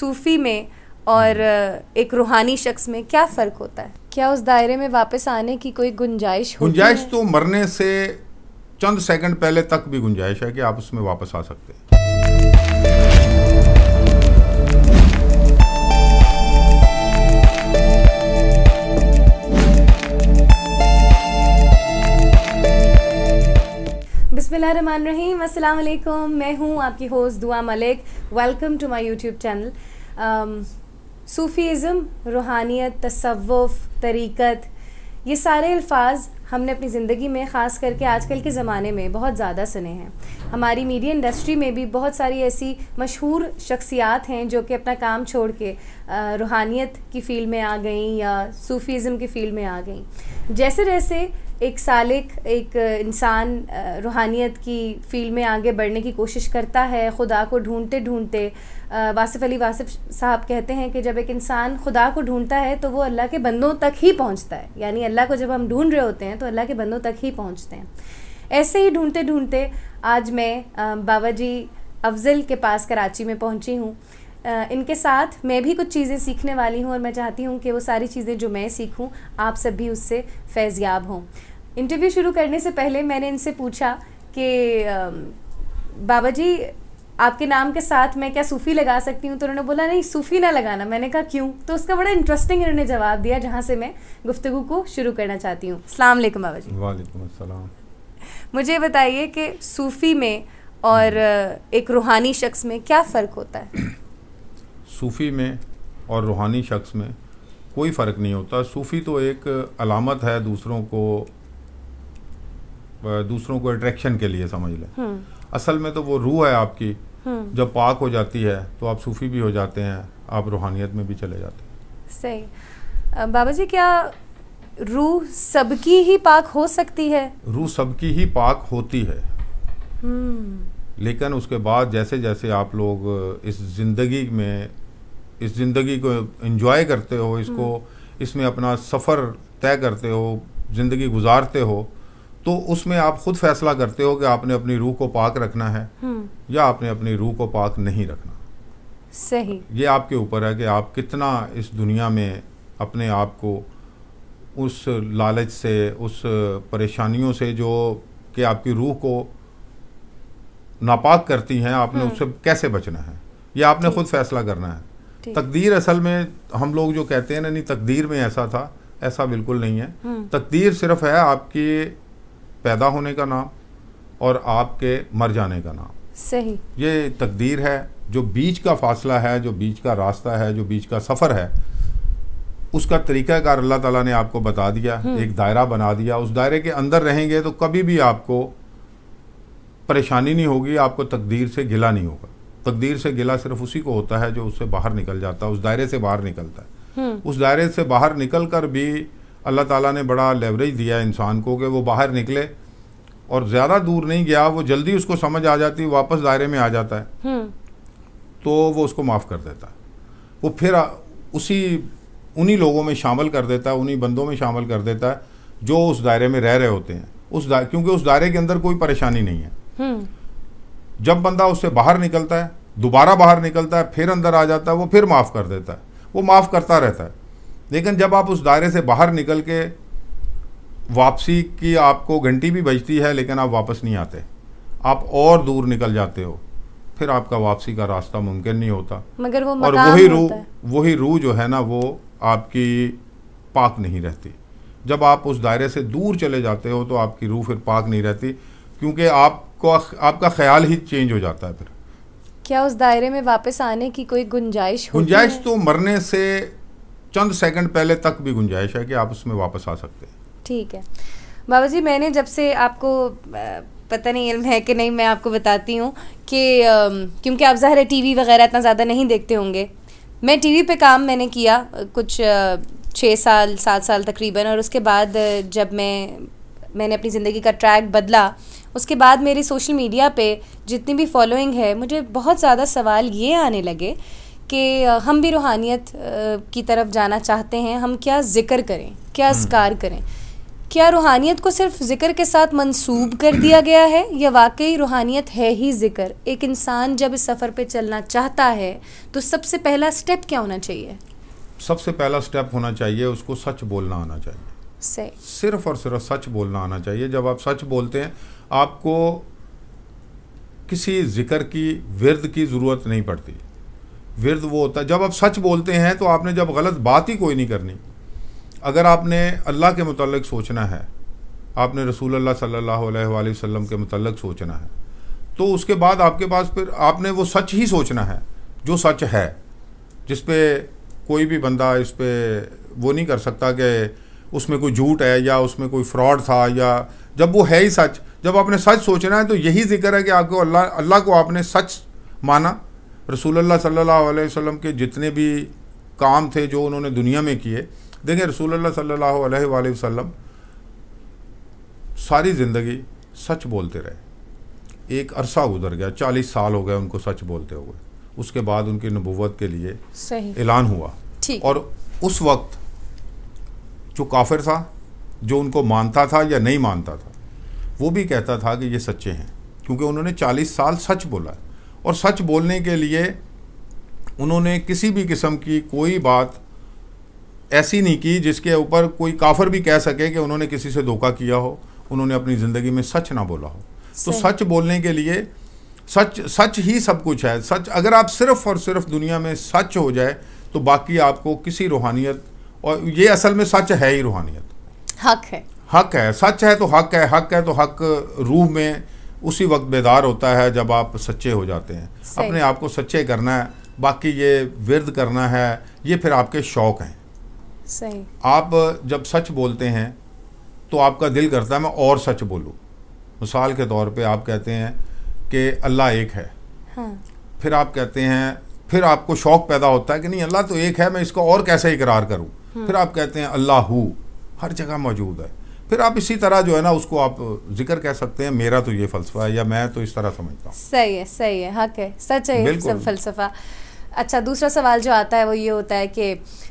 सूफ़ी में और एक रूहानी शख्स में क्या फ़र्क होता है क्या उस दायरे में वापस आने की कोई गुंजाइश गुंजाइश तो मरने से चंद सेकंड पहले तक भी गुंजाइश है कि आप उसमें वापस आ सकते हैं बिस्मिल्लाहिर्रहमानिर्रहीम अस्सलाम वालेकुम मैं हूँ आपकी host Dua Malik welcome to my YouTube channel Sufism रूहानियत तसव्वुफ़ तरीक़त ये सारे अल्फाज हमने अपनी ज़िंदगी में ख़ास करके आजकल के ज़माने में बहुत ज़्यादा सुने हैं हमारी मीडिया इंडस्ट्री में भी बहुत सारी ऐसी मशहूर शख्सियात हैं जो कि अपना काम छोड़ के रूहानियत की फ़ील्ड में आ गई या सूफ़ीज़म की फ़ील्ड में आ गई जैसे जैसे एक सालिक एक इंसान रूहानियत की फील्ड में आगे बढ़ने की कोशिश करता है खुदा को ढूंढते ढूंढते वासिफ़ अली वासिफ साहब कहते हैं कि जब एक इंसान खुदा को ढूंढता है तो वो अल्लाह के बंदों तक ही पहुंचता है यानी अल्लाह को जब हम ढूंढ रहे होते हैं तो अल्लाह के बंदों तक ही पहुंचते हैं ऐसे ही ढूंढते ढूंढते आज मैं बाबा जी अफजल के पास कराची में पहुंची हूँ इनके साथ मैं भी कुछ चीज़ें सीखने वाली हूँ और मैं चाहती हूँ कि वो सारी चीज़ें जो मैं सीखूँ आप सब भी उससे फैज़याब हों इंटरव्यू शुरू करने से पहले मैंने इनसे पूछा कि बाबा जी आपके नाम के साथ मैं क्या सूफ़ी लगा सकती हूँ तो उन्होंने बोला नहीं सूफ़ी ना लगाना मैंने कहा क्यों तो उसका बड़ा इंटरेस्टिंग इन्होंने जवाब दिया जहाँ से मैं गुफ्तु को शुरू करना चाहती हूँ अल्लाम बाबा जी वालेकुम मुझे बताइए कि सूफ़ी में और हम्म। एक रूहानी शख्स में क्या फ़र्क होता है सूफ़ी में और रूहानी शख्स में कोई फ़र्क नहीं होता सूफ़ी तो एक अलामत है दूसरों को दूसरों को अट्रैक्शन के लिए समझ लें हम्म। असल में तो वो रूह है आपकी हम्म। जब पाक हो जाती है तो आप सूफी भी हो जाते हैं आप रूहानियत में भी चले जाते हैं सही बाबा जी क्या रूह सबकी ही पाक हो सकती है रूह सबकी ही पाक होती है हम्म। लेकिन उसके बाद जैसे जैसे आप लोग इस ज़िंदगी में इस ज़िंदगी को इंजॉय करते हो इसको इसमें अपना सफ़र तय करते हो ज़िंदगी गुजारते हो तो उसमें आप खुद फैसला करते हो कि आपने अपनी रूह को पाक रखना है हम्म। या आपने अपनी रूह को पाक नहीं रखना सही ये आपके ऊपर है कि आप कितना इस दुनिया में अपने आप को उस लालच से उस परेशानियों से जो कि आपकी रूह को नापाक करती हैं आपने हम्म। उससे कैसे बचना है ये आपने खुद फैसला करना है तकदीर असल में हम लोग जो कहते हैं ना नहीं तकदीर में ऐसा था ऐसा बिल्कुल नहीं है हम्म। तकदीर सिर्फ है आपकी पैदा होने का नाम और आपके मर जाने का नाम सही ये तकदीर है जो बीच का फासला है जो बीच का रास्ता है जो बीच का सफ़र है उसका तरीक़ाकार अल्लाह ताला ने आपको बता दिया हम्म। एक दायरा बना दिया उस दायरे के अंदर रहेंगे तो कभी भी आपको परेशानी नहीं होगी आपको तकदीर से गिला नहीं होगा तकदीर से गिला सिर्फ उसी को होता है जो उससे बाहर निकल जाता है उस दायरे से बाहर निकलता है हम्म। उस दायरे से बाहर निकल कर भी अल्लाह ताला ने बड़ा लेवरेज दिया इंसान को कि वो बाहर निकले और ज़्यादा दूर नहीं गया वो जल्दी उसको समझ आ जाती वापस दायरे में आ जाता है हम्म। तो वो उसको माफ़ कर देता है वो फिर उसी उन्हीं लोगों में शामिल कर देता है उन्हीं बंदों में शामिल कर देता है जो उस दायरे में रह रहे होते हैं उस क्योंकि उस दायरे के अंदर कोई परेशानी नहीं है हम्म। जब बंदा उससे बाहर निकलता है दोबारा बाहर निकलता है फिर अंदर आ जाता है वो फिर माफ़ कर देता है वो माफ़ करता रहता है लेकिन जब आप उस दायरे से बाहर निकल के वापसी की आपको घंटी भी बजती है लेकिन आप वापस नहीं आते आप और दूर निकल जाते हो फिर आपका वापसी का रास्ता मुमकिन नहीं होता मगर वो और वही रूह वही रूह जो है ना वो आपकी पाक नहीं रहती जब आप उस दायरे से दूर चले जाते हो तो आपकी रूह फिर पाक नहीं रहती क्योंकि आपको आपका ख्याल ही चेंज हो जाता है फिर क्या उस दायरे में वापस आने की कोई गुंजाइश गुंजाइश तो मरने से चंद सेकंड पहले तक भी गुंजाइश है कि आप उसमें वापस आ सकते हैं ठीक है बाबा जी मैंने जब से आपको पता नहीं इल्म है कि नहीं मैं आपको बताती हूँ कि क्योंकि आप ज़ाहिर है टीवी वगैरह इतना ज़्यादा नहीं देखते होंगे मैं टीवी पे काम मैंने किया कुछ छः साल सात साल तकरीबन और उसके बाद जब मैं मैंने अपनी ज़िंदगी का ट्रैक बदला उसके बाद मेरी सोशल मीडिया पे जितनी भी फॉलोइंग है मुझे बहुत ज़्यादा सवाल ये आने लगे कि हम भी रूहानियत की तरफ जाना चाहते हैं हम क्या ज़िक्र करें क्या असकार हम्म। करें क्या रूहानियत को सिर्फ ज़िक्र के साथ मंसूब कर दिया गया है या वाकई रूहानियत है ही ज़िक्र एक इंसान जब इस सफ़र पे चलना चाहता है तो सबसे पहला स्टेप क्या होना चाहिए सबसे पहला स्टेप होना चाहिए उसको सच बोलना आना चाहिए से. सिर्फ और सिर्फ सच बोलना आना चाहिए जब आप सच बोलते हैं आपको किसी जिक्र की विरद की ज़रूरत नहीं पड़ती विरद वो होता है जब आप सच बोलते हैं तो आपने जब गलत बात ही कोई नहीं करनी अगर आपने अल्लाह के मतलब सोचना है आपने रसूल अल्लाह सल्लल्लाहु अलैहि वसल्लम के मतलब सोचना है तो उसके बाद आपके पास फिर आपने वो सच ही सोचना है जो सच है जिस पे कोई भी बंदा इस पर वो नहीं कर सकता कि उसमें कोई झूठ है या उसमें कोई फ्रॉड था या जब वो है ही सच जब आपने सच सोचना है तो यही जिक्र है कि आपको अल्लाह अल्लाह को आपने सच माना रसूलुल्लाह सल्लल्लाहु अलैहि वसल्लम के जितने भी काम थे जो उन्होंने दुनिया में किए देखें रसूलुल्लाह सल्लल्लाहु अलैहि वसल्लम सारी ज़िंदगी सच बोलते रहे एक अरसा गुजर गया चालीस साल हो गए उनको सच बोलते हुए उसके बाद उनकी नबूवत के लिए ऐलान हुआ और उस वक्त जो काफिर था जो उनको मानता था या नहीं मानता था वो भी कहता था कि ये सच्चे हैं क्योंकि उन्होंने चालीस साल सच बोला है और सच बोलने के लिए उन्होंने किसी भी किस्म की कोई बात ऐसी नहीं की जिसके ऊपर कोई काफर भी कह सके कि उन्होंने किसी से धोखा किया हो उन्होंने अपनी ज़िंदगी में सच ना बोला हो तो सच बोलने के लिए सच सच ही सब कुछ है सच अगर आप सिर्फ और सिर्फ दुनिया में सच हो जाए तो बाकी आपको किसी रूहानियत और ये असल में सच है ही रूहानियत हक है हक है सच है तो हक है हक है तो हक रूह में उसी वक्त बेदार होता है जब आप सच्चे हो जाते हैं अपने आप को सच्चे करना है बाकी ये विरद करना है ये फिर आपके शौक हैं सही आप जब सच बोलते हैं तो आपका दिल करता है मैं और सच बोलूँ मिसाल के तौर पे आप कहते हैं कि अल्लाह एक है हाँ। फिर आप कहते हैं फिर आपको शौक पैदा होता है कि नहीं अल्लाह तो एक है मैं इसको और कैसे इकरार करूँ हाँ। फिर आप कहते हैं अल्लाह हु हर जगह मौजूद है फिर आप इसी तरह जो है ना उसको आप जिक्र कह सकते हैं मेरा तो ये फलसफा है या मैं तो इस तरह समझता हूँ सही है सही है हक है सच है सब फलसफा अच्छा दूसरा सवाल जो आता है वो ये होता है कि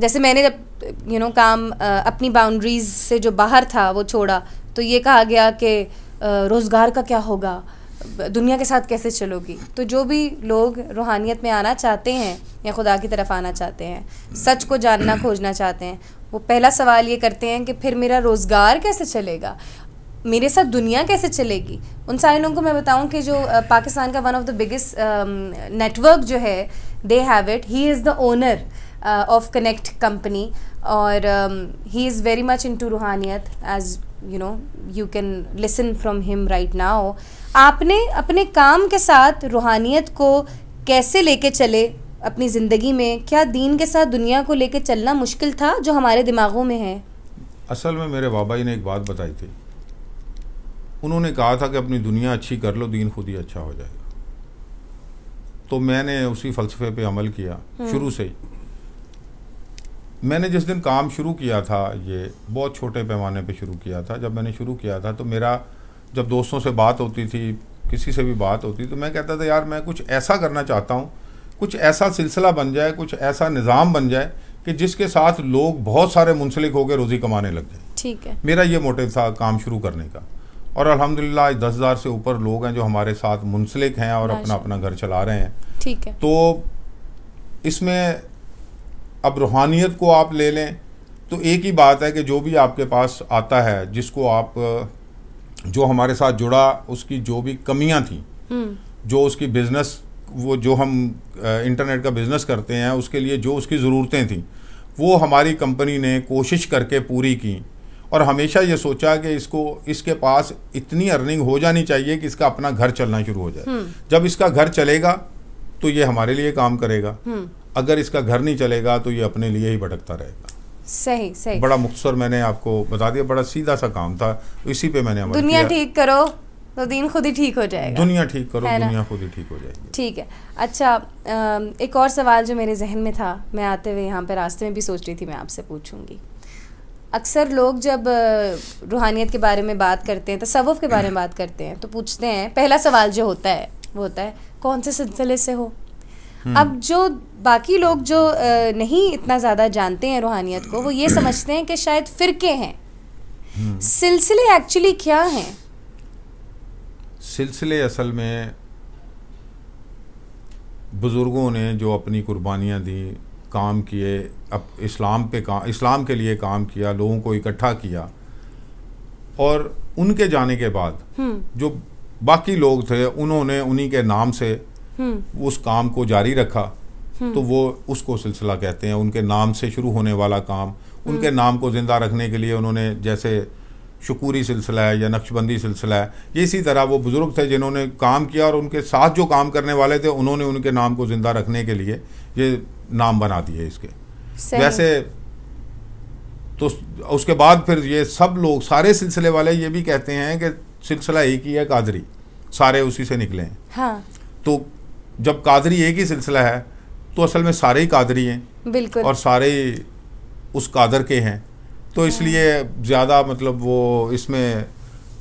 जैसे मैंने जब यू नो काम अपनी बाउंड्रीज से जो बाहर था वो छोड़ा तो ये कहा गया कि रोज़गार का क्या होगा दुनिया के साथ कैसे चलोगी तो जो भी लोग रूहानियत में आना चाहते हैं या खुदा की तरफ आना चाहते हैं सच को जानना खोजना चाहते हैं वो पहला सवाल ये करते हैं कि फिर मेरा रोज़गार कैसे चलेगा मेरे साथ दुनिया कैसे चलेगी उन सारे लोगों को मैं बताऊं कि जो पाकिस्तान का one of the biggest network जो है they have it he is the owner of connect company और he is very much into रूहानियत as you know you can listen from him right now आपने अपने काम के साथ रूहानियत को कैसे लेके चले अपनी ज़िंदगी में क्या दीन के साथ दुनिया को लेकर चलना मुश्किल था जो हमारे दिमागों में है असल में मेरे बाबा जी ने एक बात बताई थी उन्होंने कहा था कि अपनी दुनिया अच्छी कर लो दीन खुद ही अच्छा हो जाएगा तो मैंने उसी फ़लसफ़े पे अमल किया हम्म। शुरू से ही मैंने जिस दिन काम शुरू किया था ये बहुत छोटे पैमाने पे शुरू किया था जब मैंने शुरू किया था तो मेरा जब दोस्तों से बात होती थी किसी से भी बात होती तो मैं कहता था यार मैं कुछ ऐसा करना चाहता हूँ कुछ ऐसा सिलसिला बन जाए कुछ ऐसा निज़ाम बन जाए कि जिसके साथ लोग बहुत सारे मुंसलिक होकर रोज़ी कमाने लग जाए ठीक है मेरा ये मोटिव था काम शुरू करने का और अल्हम्दुलिल्लाह आज दस हज़ार से ऊपर लोग हैं जो हमारे साथ मुंसलिक हैं और अपना अपना घर चला रहे हैं ठीक है तो इसमें अब रूहानियत को आप ले लें तो एक ही बात है कि जो भी आपके पास आता है जिसको आप जो हमारे साथ जुड़ा उसकी जो भी कमियां थी हम्म। जो उसकी बिज़नेस वो जो हम इंटरनेट का बिज़नेस करते हैं उसके लिए जो उसकी ज़रूरतें थी वो हमारी कंपनी ने कोशिश करके पूरी की और हमेशा ये सोचा कि इसको इसके पास इतनी अर्निंग हो जानी चाहिए कि इसका अपना घर चलना शुरू हो जाए हम्म। जब इसका घर चलेगा तो ये हमारे लिए काम करेगा हम्म। अगर इसका घर नहीं चलेगा तो ये अपने लिए ही भटकता रहेगा सही सही बड़ा मुख्तर मैंने आपको बता दिया बड़ा सीधा सा काम था तो इसी पे मैंने दुनिया ठीक करो तो दीन खुद ही ठीक हो जाएगा दुनिया ठीक करो दुनिया खुद ही ठीक हो जाएगी ठीक है अच्छा एक और सवाल जो मेरे जहन में था मैं आते हुए यहाँ पर रास्ते में भी सोच रही थी मैं आपसे पूछूंगी अक्सर लोग जब रूहानियत के बारे में बात करते हैं तसवुफ़ के बारे में बात करते हैं तो पूछते हैं पहला सवाल जो होता है वो होता है कौन से सिलसिले से हो हम्म। अब जो बाकी लोग जो नहीं इतना ज़्यादा जानते हैं रूहानियत को वो ये समझते हैं कि शायद फ़िरके हैं हम्म। सिलसिले एक्चुअली क्या हैं सिलसिले असल में बुज़ुर्गों ने जो अपनी कुर्बानियाँ दी काम किए अब इस्लाम पे काम इस्लाम के लिए काम किया लोगों को इकट्ठा किया और उनके जाने के बाद हम्म। जो बाकी लोग थे उन्होंने उन्हीं के नाम से हम्म। उस काम को जारी रखा हम्म। तो वो उसको सिलसिला कहते हैं उनके नाम से शुरू होने वाला काम उनके नाम को ज़िंदा रखने के लिए उन्होंने जैसे शकूरी सिलसिला है या नक्शबंदी सिलसिला है ये इसी तरह वो बुज़ुर्ग थे जिन्होंने काम किया और उनके साथ जो काम करने वाले थे उन्होंने उनके नाम को ज़िंदा रखने के लिए ये नाम बना दिए इसके वैसे तो उसके बाद फिर ये सब लोग सारे सिलसिले वाले ये भी कहते हैं कि सिलसिला एक ही है कादरी सारे उसी से निकले हैं हाँ। तो जब कादरी एक ही सिलसिला है तो असल में सारे ही कादरी हैं बिल्कुल और सारे उस कादर के हैं तो इसलिए ज़्यादा मतलब वो इसमें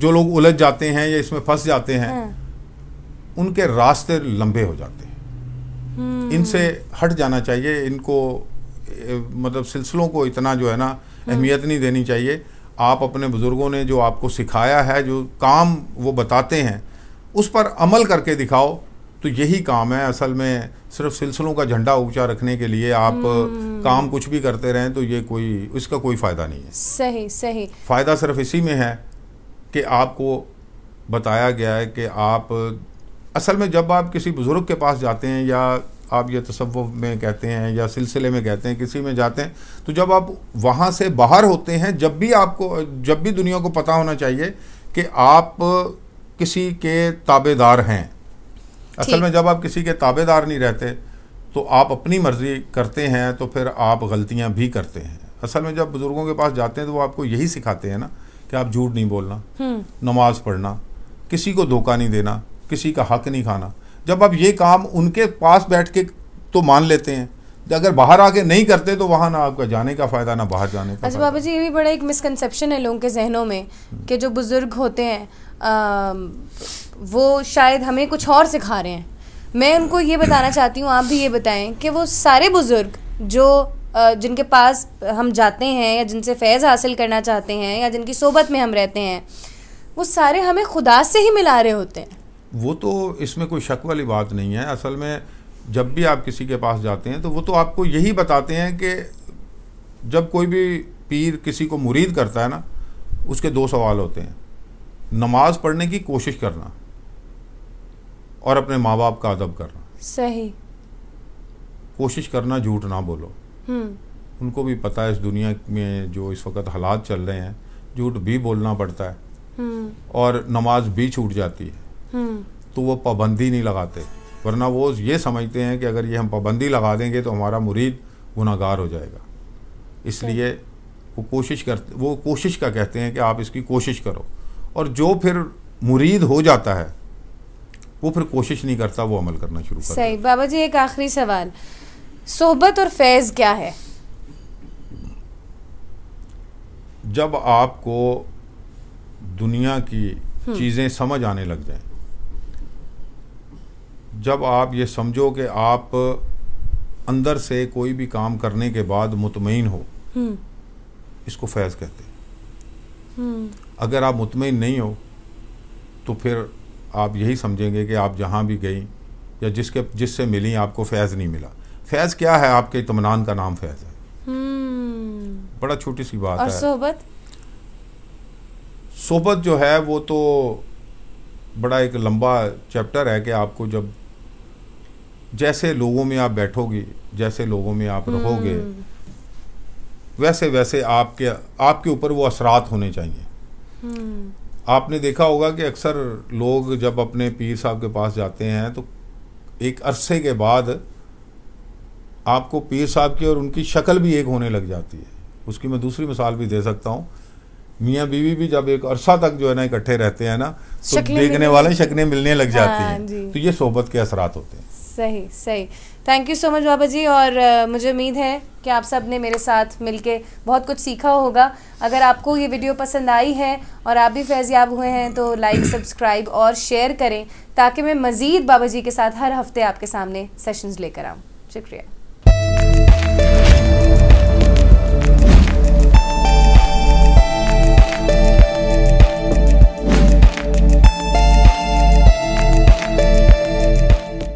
जो लोग उलझ जाते हैं या इसमें फंस जाते हैं हाँ। उनके रास्ते लंबे हो जाते हैं हम्म। इनसे हट जाना चाहिए इनको मतलब सिलसिलों को इतना जो है ना हाँ। अहमियत नहीं देनी चाहिए आप अपने बुज़ुर्गों ने जो आपको सिखाया है जो काम वो बताते हैं उस पर अमल करके दिखाओ तो यही काम है असल में सिर्फ सिलसिलों का झंडा ऊंचा रखने के लिए आप हम्म। काम कुछ भी करते रहें तो ये कोई इसका कोई फ़ायदा नहीं है सही सही फ़ायदा सिर्फ इसी में है कि आपको बताया गया है कि आप असल में जब आप किसी बुज़ुर्ग के पास जाते हैं या आप ये तसव्वुफ़ में कहते हैं या सिलसिले में कहते हैं किसी में जाते हैं तो जब आप वहाँ से बाहर होते हैं जब भी आपको जब भी दुनिया को पता होना चाहिए कि आप किसी के ताबेदार हैं असल में जब आप किसी के ताबेदार नहीं रहते तो आप अपनी मर्ज़ी करते हैं तो फिर आप गलतियाँ भी करते हैं असल में जब बुज़ुर्गों के पास जाते हैं तो वो आपको यही सिखाते हैं ना कि आप झूठ नहीं बोलना हम्म। नमाज पढ़ना किसी को धोखा नहीं देना किसी का हक नहीं खाना जब आप ये काम उनके पास बैठ के तो मान लेते हैं तो अगर बाहर आके नहीं करते तो वहाँ ना आपका जाने का फ़ायदा ना बाहर जाने का अच्छा बाबा जी ये भी बड़ा एक मिसकनसेप्शन है लोगों के जहनों में कि जो बुज़ुर्ग होते हैं आ, वो शायद हमें कुछ और सिखा रहे हैं मैं उनको ये बताना चाहती हूँ आप भी ये बताएं कि वो सारे बुज़ुर्ग जो जिनके पास हम जाते हैं या जिनसे फैज़ हासिल करना चाहते हैं या जिनकी सोबत में हम रहते हैं वो सारे हमें खुदा से ही मिला रहे होते हैं वो तो इसमें कोई शक वाली बात नहीं है असल में जब भी आप किसी के पास जाते हैं तो वो तो आपको यही बताते हैं कि जब कोई भी पीर किसी को मुरीद करता है ना उसके दो सवाल होते हैं नमाज़ पढ़ने की कोशिश करना और अपने माँ बाप का अदब करना सही कोशिश करना झूठ ना बोलो हम्म। उनको भी पता है इस दुनिया में जो इस वक्त हालात चल रहे हैं झूठ भी बोलना पड़ता है हम्म। और नमाज भी छूट जाती है हम्म। तो वो पाबंदी नहीं लगाते वरना वो ये समझते हैं कि अगर ये हम पाबंदी लगा देंगे तो हमारा मुरीद गुनागार हो जाएगा इसलिए वो कोशिश करते वो कोशिश का कहते हैं कि आप इसकी कोशिश करो और जो फिर मुरीद हो जाता है वो फिर कोशिश नहीं करता वो अमल करना शुरू कर सही बाबा जी एक आखिरी सवाल सोहबत और फैज़ क्या है जब आपको दुनिया की हम्म। चीज़ें समझ आने लग जाएं जब आप ये समझो कि आप अंदर से कोई भी काम करने के बाद मुतमिन हो हम्म। इसको फैज़ कहते हैं हम्म। अगर आप मुतमिन नहीं हो तो फिर आप यही समझेंगे कि आप जहाँ भी गई या जिसके जिससे मिली आपको फैज़ नहीं मिला फैज़ क्या है आपके इतमान का नाम फैज़ है हम्म। बड़ा छोटी सी बात और है सोबत सोबत जो है वो तो बड़ा एक लंबा चैप्टर है कि आपको जब जैसे लोगों में आप बैठोगे जैसे लोगों में आप रहोगे हम्म। वैसे वैसे आपके आपके ऊपर वो असरात होने चाहिए हम्म। आपने देखा होगा कि अक्सर लोग जब अपने पीर साहब के पास जाते हैं तो एक अरसे के बाद आपको पीर साहब की और उनकी शक्ल भी एक होने लग जाती है उसकी मैं दूसरी मिसाल भी दे सकता हूँ मियाँ बीवी भी जब एक अरसा तक जो है ना इकट्ठे रहते हैं ना तो देखने वाले शक्ने मिलने लग जाती हाँ, हैं तो ये सोहबत के असरात होते हैं सही सही थैंक यू सो मच बाबा जी और मुझे उम्मीद है कि आप सब ने मेरे साथ मिलके बहुत कुछ सीखा होगा अगर आपको ये वीडियो पसंद आई है और आप भी फैज़याब हुए हैं तो लाइक सब्सक्राइब और शेयर करें ताकि मैं मज़ीद बाबा जी के साथ हर हफ्ते आपके सामने सेशंस लेकर आऊँ शुक्रिया